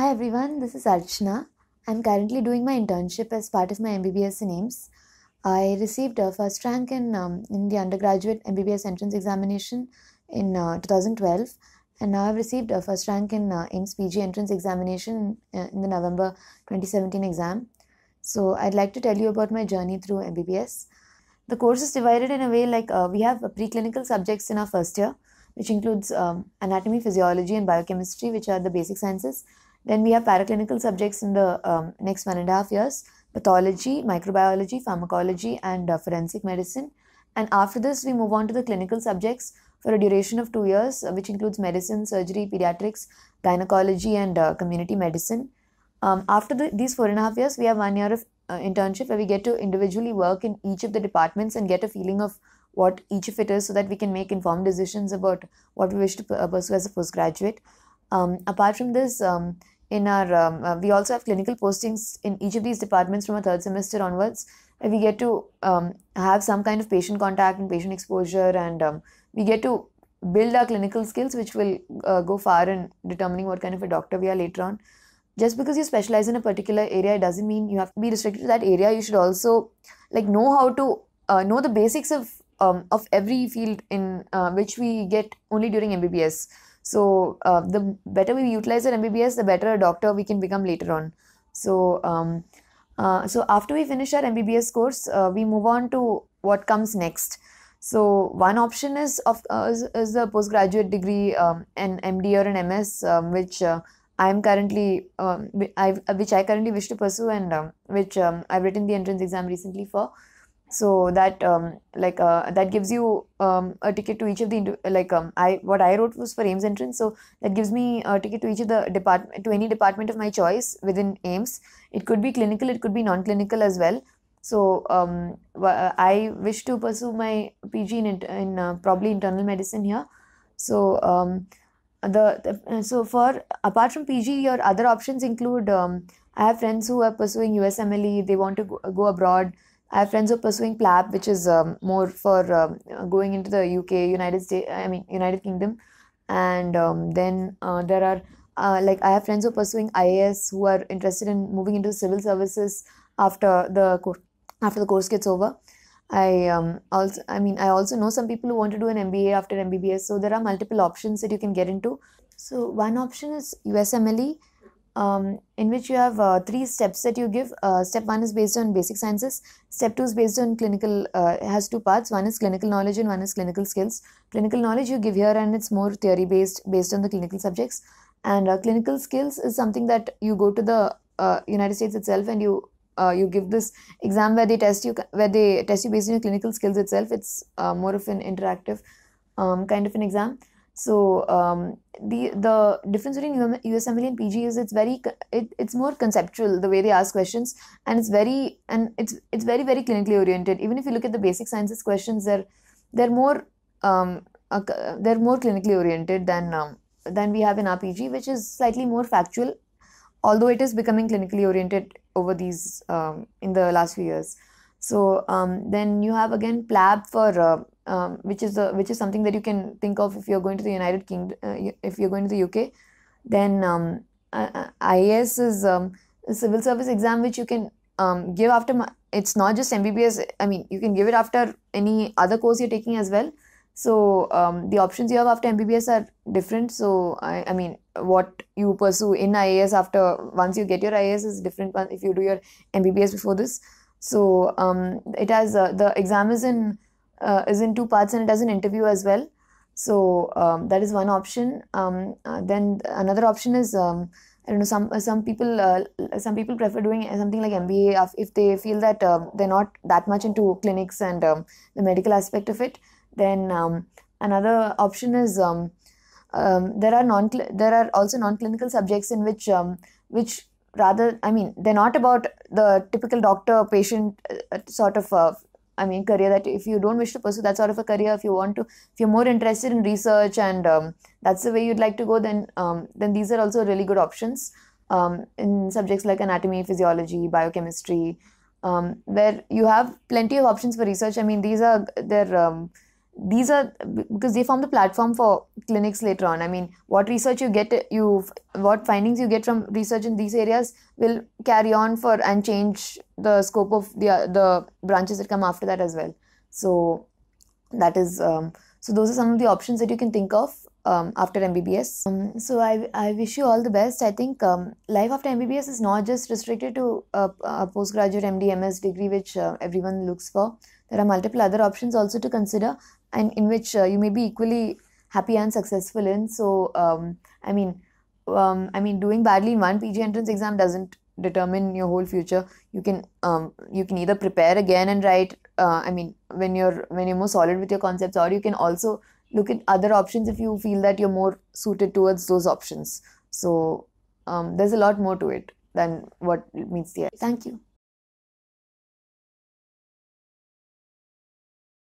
Hi everyone, this is Archana. I'm currently doing my internship as part of my MBBS in AIMS. I received a first rank in, um, in the undergraduate MBBS entrance examination in uh, 2012 and now I've received a first rank in uh, AIMS PG entrance examination in, uh, in the November 2017 exam. So I'd like to tell you about my journey through MBBS. The course is divided in a way like uh, we have preclinical subjects in our first year, which includes um, anatomy, physiology, and biochemistry, which are the basic sciences, then we have paraclinical subjects in the um, next one and a half years pathology, microbiology, pharmacology, and uh, forensic medicine. And after this, we move on to the clinical subjects for a duration of two years, uh, which includes medicine, surgery, pediatrics, gynecology, and uh, community medicine. Um, after the, these four and a half years, we have one year of uh, internship where we get to individually work in each of the departments and get a feeling of what each of it is so that we can make informed decisions about what we wish to uh, pursue as a postgraduate. Um, apart from this, um, in our um, uh, we also have clinical postings in each of these departments from a third semester onwards. We get to um, have some kind of patient contact and patient exposure, and um, we get to build our clinical skills, which will uh, go far in determining what kind of a doctor we are later on. Just because you specialize in a particular area, it doesn't mean you have to be restricted to that area. You should also like know how to uh, know the basics of um, of every field in uh, which we get only during MBBS. So uh, the better we utilize our MBBS, the better a doctor we can become later on. So um, uh, so after we finish our MBBS course, uh, we move on to what comes next. So one option is of uh, is, is the postgraduate degree, um, an MD or an MS, um, which uh, I am currently um, I which I currently wish to pursue and um, which um, I've written the entrance exam recently for so that um, like uh, that gives you um, a ticket to each of the like um, i what i wrote was for ames entrance so that gives me a ticket to each of the department to any department of my choice within ames it could be clinical it could be non clinical as well so um, i wish to pursue my pg in, in uh, probably internal medicine here so um, the, the so for apart from pg your other options include um, i have friends who are pursuing usmle they want to go, go abroad I have friends who are pursuing PLAB, which is um, more for um, going into the UK, United States, I mean United Kingdom, and um, then uh, there are uh, like I have friends who are pursuing IAS who are interested in moving into civil services after the course. after the course gets over. I um also I mean I also know some people who want to do an MBA after MBBS. So there are multiple options that you can get into. So one option is USMLE um, in which you have uh, three steps that you give. Uh, step one is based on basic sciences. Step two is based on clinical. Uh, has two parts. One is clinical knowledge and one is clinical skills. Clinical knowledge you give here, and it's more theory based, based on the clinical subjects. And uh, clinical skills is something that you go to the uh, United States itself and you uh, you give this exam where they test you where they test you based on your clinical skills itself. It's more of an interactive um, kind of an exam so um, the the difference between USMLE and PG is it's very it, it's more conceptual the way they ask questions and it's very and it's it's very very clinically oriented. Even if you look at the basic sciences questions, they're they're more um, they're more clinically oriented than um, than we have in RPG, which is slightly more factual, although it is becoming clinically oriented over these um, in the last few years. So um, then you have again PLAB for uh, um, which is the which is something that you can think of if you're going to the United Kingdom, uh, if you're going to the UK, then um, IAS is um, a civil service exam which you can um, give after. It's not just MBBS. I mean, you can give it after any other course you're taking as well. So um, the options you have after MBBS are different. So I, I mean, what you pursue in IAS after once you get your IAS is different if you do your MBBS before this. So um, it has uh, the exam is in uh, is in two parts and it has an interview as well. So um, that is one option. Um, uh, then another option is um, I don't know some uh, some people uh, some people prefer doing something like MBA if they feel that um, they're not that much into clinics and um, the medical aspect of it. Then um, another option is there are non there are also non clinical subjects in which which rather I mean they're not about the typical doctor patient uh, sort of uh, I mean, career that if you don't wish to pursue that sort of a career, if you want to, if you're more interested in research and um, that's the way you'd like to go, then um, then these are also really good options um, in subjects like anatomy, physiology, biochemistry, um, where you have plenty of options for research. I mean, these are their um, these are because they form the platform for clinics later on i mean what research you get you what findings you get from research in these areas will carry on for and change the scope of the the branches that come after that as well so that is um, so those are some of the options that you can think of um, after MBBS. Um, so I, I wish you all the best. I think um, life after MBBS is not just restricted to a, uh, a postgraduate MD MS degree, which uh, everyone looks for. There are multiple other options also to consider, and in which uh, you may be equally happy and successful in. So um, I mean, um, I mean, doing badly in one PG entrance exam doesn't determine your whole future. You can um, you can either prepare again and write uh, i mean when you're when you're more solid with your concepts or you can also look at other options if you feel that you're more suited towards those options so um, there's a lot more to it than what meets the eye thank you